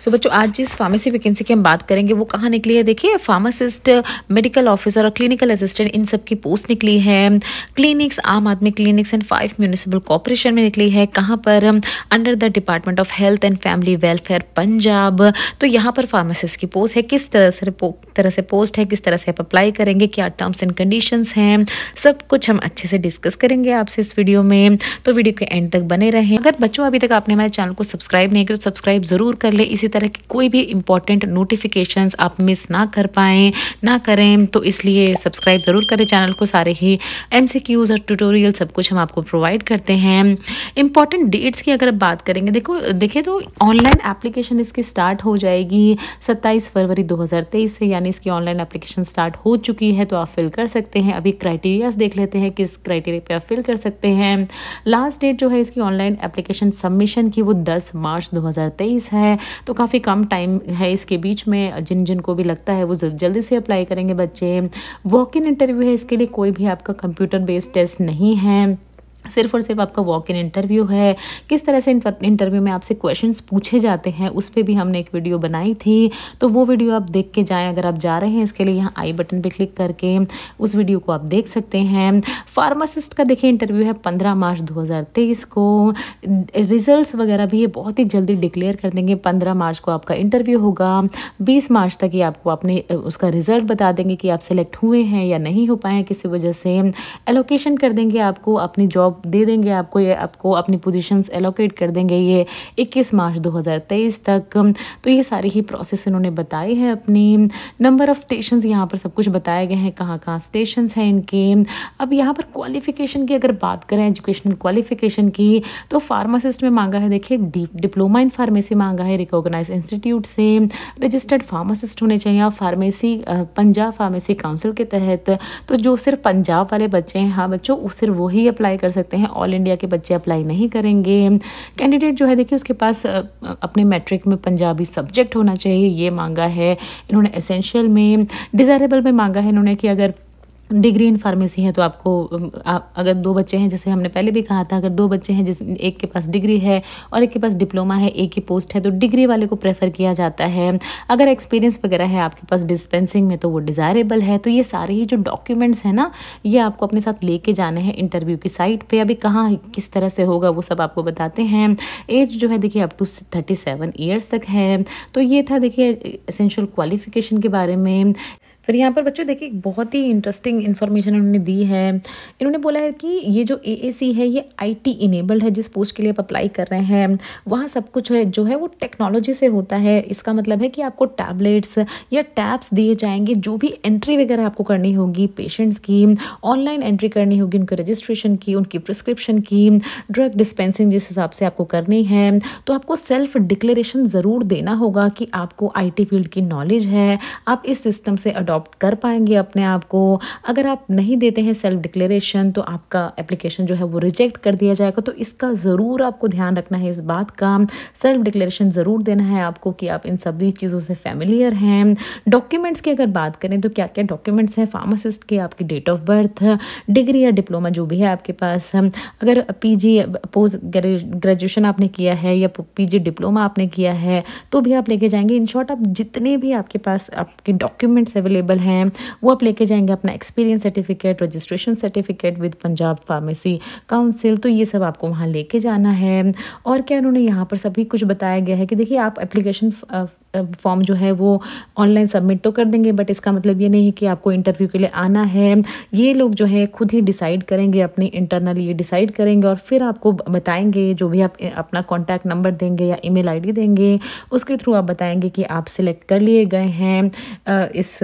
सो बच्चों आज जिस फार्मेसी वैकेंसी की हम बात करेंगे वो कहाँ निकली है देखिए फार्मासिस्ट मेडिकल ऑफिसर और क्लिनिकल असिस्टेंट इन सब की पोस्ट निकली है clinics Aam Aadmi clinics and five municipal corporation में निकली है कहाँ पर under the department of health and family welfare Punjab तो यहाँ पर फार्मासिस्ट की पोस्ट है किस तरह से तरह से पोस्ट है किस तरह से आप अप्लाई करेंगे क्या टर्म्स एंड कंडीशन हैं सब कुछ हम अच्छे से डिस्कस करेंगे आपसे इस वीडियो में तो वीडियो के एंड तक बने रहें अगर बच्चों अभी तक आपने हमारे चैनल को सब्सक्राइब नहीं किया तो सब्सक्राइब ज़रूर कर ले इसी किसी तरह की कोई भी इंपॉर्टेंट नोटिफिकेशंस आप मिस ना कर पाएं ना करें तो इसलिए सब्सक्राइब ज़रूर करें चैनल को सारे ही एम और ट्यूटोरियल सब कुछ हम आपको प्रोवाइड करते हैं इंपॉर्टेंट डेट्स की अगर बात करेंगे देखो देखिए तो ऑनलाइन एप्लीकेशन इसकी स्टार्ट हो जाएगी सत्ताईस फरवरी दो से यानी इसकी ऑनलाइन एप्लीकेशन स्टार्ट हो चुकी है तो आप फिल कर सकते हैं अभी क्राइटेरियाज देख लेते हैं किस क्राइटेरिया पे आप फिल कर सकते हैं लास्ट डेट जो है इसकी ऑनलाइन एप्लीकेशन सबमिशन की वो 10 मार्च 2023 है तो काफ़ी कम टाइम है इसके बीच में जिन जिन को भी लगता है वो जल्दी से अप्लाई करेंगे बच्चे वॉक इन इंटरव्यू है इसके लिए कोई भी आपका कंप्यूटर बेस्ड टेस्ट नहीं है सिर्फ और सिर्फ आपका वॉक इन इंटरव्यू है किस तरह से इंटरव्यू में आपसे क्वेश्चंस पूछे जाते हैं उस पर भी हमने एक वीडियो बनाई थी तो वो वीडियो आप देख के जाएं अगर आप जा रहे हैं इसके लिए यहाँ आई बटन पे क्लिक करके उस वीडियो को आप देख सकते हैं फार्मासिस्ट का देखिए इंटरव्यू है पंद्रह मार्च दो को रिजल्ट वगैरह भी ये बहुत ही जल्दी डिक्लेयर कर देंगे पंद्रह मार्च को आपका इंटरव्यू होगा बीस मार्च तक ये आपको अपने उसका रिजल्ट बता देंगे कि आप सेलेक्ट हुए हैं या नहीं हो पाए किसी वजह से एलोकेशन कर देंगे आपको अपनी जॉब दे देंगे आपको ये आपको अपनी पोजीशंस एलोकेट कर देंगे ये 21 मार्च 2023 तक तो ये सारी ही प्रोसेस इन्होंने बताई है अपनी नंबर ऑफ़ स्टेशन यहाँ पर सब कुछ बताए गए हैं कहाँ कहाँ स्टेशन हैं इनके अब यहाँ पर क्वालिफ़िकेशन की अगर बात करें एजुकेशनल क्वालिफ़िकेशन की तो फार्मासिस्ट में मांगा है देखिए डिप्लोमा इन फार्मेसी मांगा है रिकॉग्नाइज इंस्टीट्यूट से रजिस्टर्ड फार्मासिस्ट होने चाहिए और फार्मेसी पंजाब फार्मेसी काउंसिल के तहत तो जो सिर्फ पंजाब वाले बच्चे हैं हाँ बच्चों सिर्फ वही अप्लाई कर सकते सकते हैं ऑल इंडिया के बच्चे अप्लाई नहीं करेंगे कैंडिडेट जो है देखिए उसके पास अपने मैट्रिक में पंजाबी सब्जेक्ट होना चाहिए ये मांगा है इन्होंने एसेंशियल में डिज़ायरेबल में मांगा है इन्होंने कि अगर डिग्री इन फार्मेसी है तो आपको आप अगर दो बच्चे हैं जैसे हमने पहले भी कहा था अगर दो बच्चे हैं जिस एक के पास डिग्री है और एक के पास डिप्लोमा है एक की पोस्ट है तो डिग्री वाले को प्रेफर किया जाता है अगर एक्सपीरियंस वगैरह है आपके पास डिस्पेंसिंग में तो वो डिज़ायरेबल है तो ये सारे ही जो डॉक्यूमेंट्स हैं ना ये आपको अपने साथ लेके जाने हैं इंटरव्यू की साइट पर अभी कहाँ किस तरह से होगा वो सब आपको बताते हैं एज जो है देखिए up to thirty seven years तक है तो ये था देखिए एसेंशियल क्वालिफिकेशन के बारे में फिर यहाँ पर बच्चों देखिए बहुत ही इंटरेस्टिंग इन्फॉर्मेशन उन्होंने दी है इन्होंने बोला है कि ये जो ए है ये आई इनेबल्ड है जिस पोस्ट के लिए आप अप्लाई कर रहे हैं वहाँ सब कुछ है जो है वो टेक्नोलॉजी से होता है इसका मतलब है कि आपको टैबलेट्स या टैब्स दिए जाएंगे जो भी एंट्री वगैरह आपको करनी होगी पेशेंट्स की ऑनलाइन एंट्री करनी होगी उनके रजिस्ट्रेशन की उनकी प्रिस्क्रिप्शन की ड्रग डिस्पेंसिंग जिस हिसाब से आपको करनी है तो आपको सेल्फ डिक्लेरेशन ज़रूर देना होगा कि आपको आईटी फील्ड की नॉलेज है आप इस सिस्टम से अडॉप्ट अडॉप्ट कर पाएंगे अपने आप को अगर आप नहीं देते हैं सेल्फ डिक्लेरेशन तो आपका एप्लीकेशन जो है वो रिजेक्ट कर दिया जाएगा तो इसका ज़रूर आपको ध्यान रखना है इस बात का सेल्फ डिक्लेरेशन ज़रूर देना है आपको कि आप इन सभी चीज़ों से फेमिलियर हैं डॉक्यूमेंट्स की अगर बात करें तो क्या क्या डॉक्यूमेंट्स हैं फार्मासिस्ट के आपकी डेट ऑफ बर्थ डिग्री या डिप्लोमा जो भी है आपके पास अगर पी पोस्ट ग्रेजुएशन आपने किया है या पी डिप्लोमा आपने किया है तो भी आप लेके जाएंगे इन शॉर्ट आप जितने भी आपके पास आपके डॉक्यूमेंट्स अवेलेबल अवेलेबल हैं वो आप लेके जाएंगे अपना experience certificate registration certificate with Punjab pharmacy council तो ये सब आपको वहाँ लेके जाना है और क्या उन्होंने यहाँ पर सभी कुछ बताया गया है कि देखिए आप एप्लीकेशन फॉर्म जो है वो ऑनलाइन सबमिट तो कर देंगे बट इसका मतलब ये नहीं कि आपको इंटरव्यू के लिए आना है ये लोग जो है खुद ही डिसाइड करेंगे अपनी इंटरनल ये डिसाइड करेंगे और फिर आपको बताएंगे जो भी आप अपना कॉन्टैक्ट नंबर देंगे या ईमेल आईडी देंगे उसके थ्रू आप बताएंगे कि आप सिलेक्ट कर लिए गए हैं इस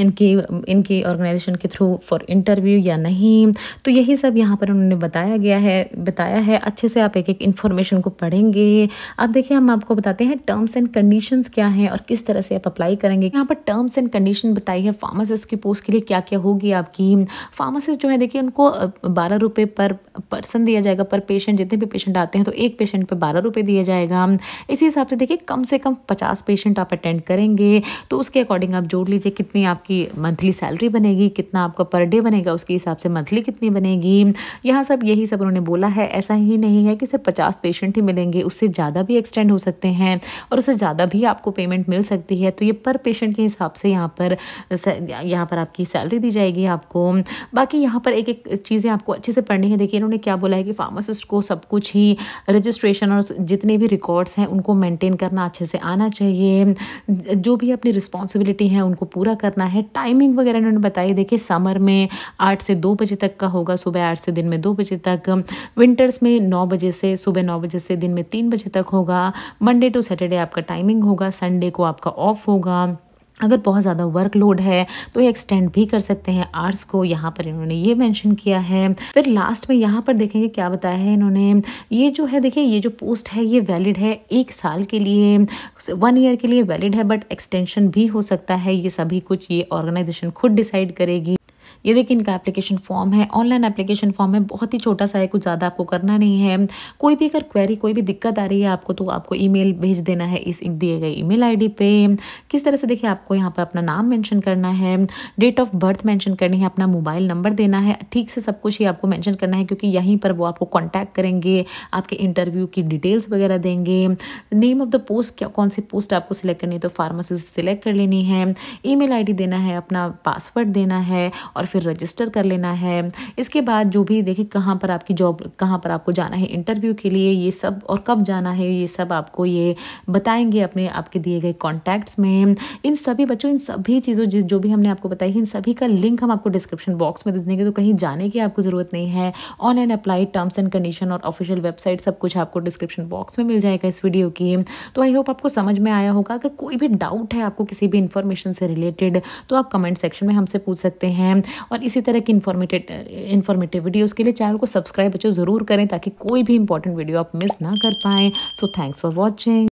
इनकी इनकी ऑर्गेनाइजेशन के थ्रू फॉर इंटरव्यू या नहीं तो यही सब यहाँ पर उन्होंने बताया गया है बताया है अच्छे से आप एक एक इन्फॉर्मेशन को पढ़ेंगे अब देखिए हम आपको बताते हैं टर्म्स एंड कंडीशंस क्या हैं और किस तरह से आप अप्लाई करेंगे यहाँ पर टर्म्स एंड कंडीशन बताई है फार्मासिस्ट की पोस्ट के लिए क्या क्या होगी आपकी फार्मासिस्ट जो है देखिए उनको बारह रुपये पर पर्सन दिया जाएगा पर पेशेंट जितने भी पेशेंट आते हैं तो एक पेशेंट पर बारह रुपये दिया जाएगा इसी हिसाब से देखिए कम से कम पचास पेशेंट आप अटेंड करेंगे तो उसके अकॉर्डिंग आप जोड़ लीजिए कितनी आप आपकी मंथली सैलरी बनेगी कितना आपका पर डे बनेगा उसके हिसाब से मंथली कितनी बनेगी यहाँ सब यही सब उन्होंने बोला है ऐसा ही नहीं है कि सिर्फ पचास पेशेंट ही मिलेंगे उससे ज़्यादा भी एक्सटेंड हो सकते हैं और उससे ज़्यादा भी आपको पेमेंट मिल सकती है तो ये पर पेशेंट के हिसाब से यहाँ पर यहाँ पर आपकी सैलरी दी जाएगी आपको बाकी यहाँ पर एक एक चीज़ें आपको अच्छे से पढ़नी है देखिए इन्होंने क्या बोला है कि फार्मासिस्ट को सब कुछ ही रजिस्ट्रेशन और जितने भी रिकॉर्ड्स हैं उनको मेंटेन करना अच्छे से आना चाहिए जो भी अपनी रिस्पॉन्सिबिलिटी है उनको पूरा करना है टाइमिंग वगैरह इन्होंने बताई देखिए समर में आठ से दो बजे तक का होगा सुबह आठ से दिन में दो बजे तक विंटर्स में नौ बजे से सुबह नौ बजे से दिन में तीन बजे तक होगा मंडे टू सैटरडे आपका टाइमिंग होगा संडे को आपका ऑफ होगा अगर बहुत ज़्यादा वर्कलोड है तो ये एक्सटेंड भी कर सकते हैं आर्ट्स को यहाँ पर इन्होंने ये मेंशन किया है फिर लास्ट में यहाँ पर देखेंगे क्या बताया है इन्होंने ये जो है देखिए ये जो पोस्ट है ये वैलिड है एक साल के लिए वन ईयर के लिए वैलिड है बट एक्सटेंशन भी हो सकता है ये सभी कुछ ये ऑर्गेनाइजेशन खुद डिसाइड करेगी ये देखिए इनका एप्लीकेशन फॉर्म है ऑनलाइन एप्लीकेशन फॉर्म है बहुत ही छोटा सा है कुछ ज़्यादा आपको करना नहीं है कोई भी अगर क्वेरी कोई भी दिक्कत आ रही है आपको तो आपको ई भेज देना है इस दिए गए ई मेल पे किस तरह से देखिए आपको यहाँ पर अपना नाम मैंशन करना है डेट ऑफ बर्थ मैंशन करनी है अपना मोबाइल नंबर देना है ठीक से सब कुछ ही आपको मैंशन करना है क्योंकि यहीं पर वो आपको कॉन्टैक्ट करेंगे आपके इंटरव्यू की डिटेल्स वगैरह देंगे नेम ऑफ द पोस्ट क्या कौन सी पोस्ट आपको सिलेक्ट करनी है तो फार्मासिस्ट सिलेक्ट कर लेनी है ईमेल आईडी देना है अपना पासवर्ड देना है और फिर रजिस्टर कर लेना है इसके बाद जो भी देखिए कहाँ पर आपकी जॉब कहाँ पर आपको जाना है इंटरव्यू के लिए ये सब और कब जाना है ये सब आपको ये बताएंगे अपने आपके दिए गए कॉन्टैक्ट्स में इन सभी बच्चों इन सभी चीज़ों जिस जो भी हमने आपको बताई इन सभी का लिंक हम आपको डिस्क्रिप्शन बॉक्स में दे देंगे तो कहीं जाने की आपको ज़रूरत नहीं है online apply terms and condition और ऑफिशियल वेबसाइट सब कुछ आपको डिस्क्रिप्शन बॉक्स में मिल जाएगा इस वीडियो की तो आई होप आपको समझ में आया होगा अगर कोई भी डाउट है आपको किसी भी इंफॉर्मेशन से रिलेटेड तो आप कमेंट सेक्शन में हमसे पूछ सकते हैं और इसी तरह की इन्फॉर्मेटेड इन्फॉर्मेटिव वीडियोज़ के लिए चैनल को सब्सक्राइब बच्चों ज़रूर करें ताकि कोई भी इंपॉर्टेंट वीडियो आप मिस ना कर पाएँ सो थैंक्स फॉर वॉचिंग